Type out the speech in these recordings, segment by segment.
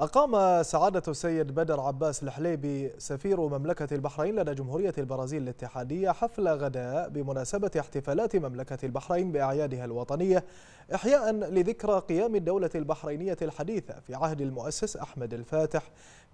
أقام سعادة السيد بدر عباس الحليبي سفير مملكة البحرين لدى جمهورية البرازيل الاتحادية حفل غداء بمناسبة احتفالات مملكة البحرين بأعيادها الوطنية إحياء لذكرى قيام الدولة البحرينية الحديثة في عهد المؤسس أحمد الفاتح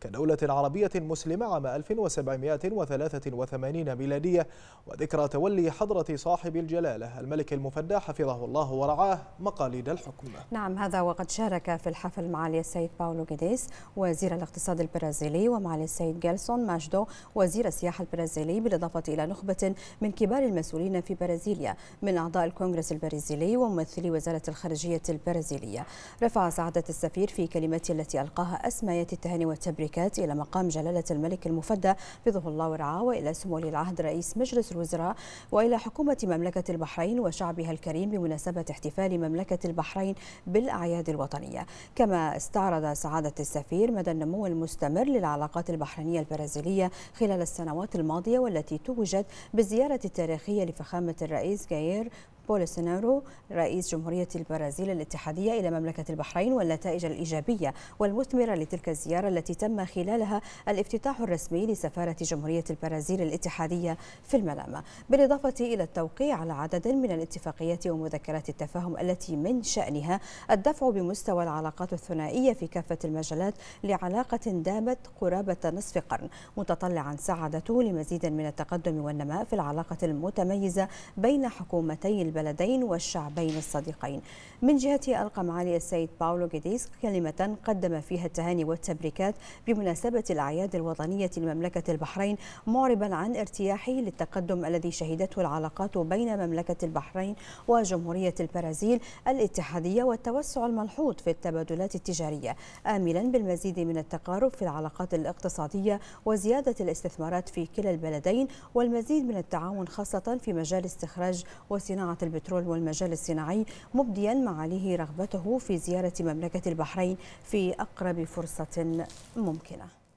كدولة عربية مسلمة عام 1783 ميلادية وذكرى تولي حضرة صاحب الجلالة الملك المفدى حفظه الله ورعاه مقاليد الحكم نعم هذا وقد شارك في الحفل معالي السيد باولو جديد مينيديس وزير الاقتصاد البرازيلي ومع السيد جيلسون ماجدو وزير السياحة البرازيلي بالإضافة إلى نخبة من كبار المسؤولين في برازيليا من أعضاء الكونغرس البرازيلي وممثلي وزارة الخارجية البرازيلية رفع سعادة السفير في كلمته التي ألقاها أسميات التهاني والتبريكات إلى مقام جلالة الملك المفدى بظه الله ورعاه وإلى سمو ولي العهد رئيس مجلس الوزراء وإلى حكومة مملكة البحرين وشعبها الكريم بمناسبة احتفال مملكة البحرين بالأعياد الوطنية كما استعرض سعادة السفير مدى النمو المستمر للعلاقات البحرينية البرازيلية خلال السنوات الماضية والتي توجد بالزيارة التاريخية لفخامة الرئيس جاير بولسونارو رئيس جمهورية البرازيل الاتحادية إلى مملكة البحرين والنتائج الإيجابية والمثمرة لتلك الزيارة التي تم خلالها الافتتاح الرسمي لسفارة جمهورية البرازيل الاتحادية في المنامة بالإضافة إلى التوقيع على عدد من الاتفاقيات ومذكرات التفاهم التي من شأنها الدفع بمستوى العلاقات الثنائية في كافة المجالات لعلاقة دامت قرابة نصف قرن متطلعا سعادته لمزيد من التقدم والنماء في العلاقة المتميزة بين حكومتي البلد البلدين والشعبين الصديقين من جهته ألقى معالي السيد باولو جيديس كلمة قدم فيها التهاني والتبريكات بمناسبة الأعياد الوطنية لمملكة البحرين معربا عن ارتياحه للتقدم الذي شهدته العلاقات بين مملكة البحرين وجمهورية البرازيل الاتحادية والتوسع الملحوظ في التبادلات التجارية آملا بالمزيد من التقارب في العلاقات الاقتصادية وزيادة الاستثمارات في كلا البلدين والمزيد من التعاون خاصة في مجال استخراج وصناعة البترول والمجال الصناعي مبديا معاليه رغبته في زيارة مملكة البحرين في أقرب فرصة ممكنة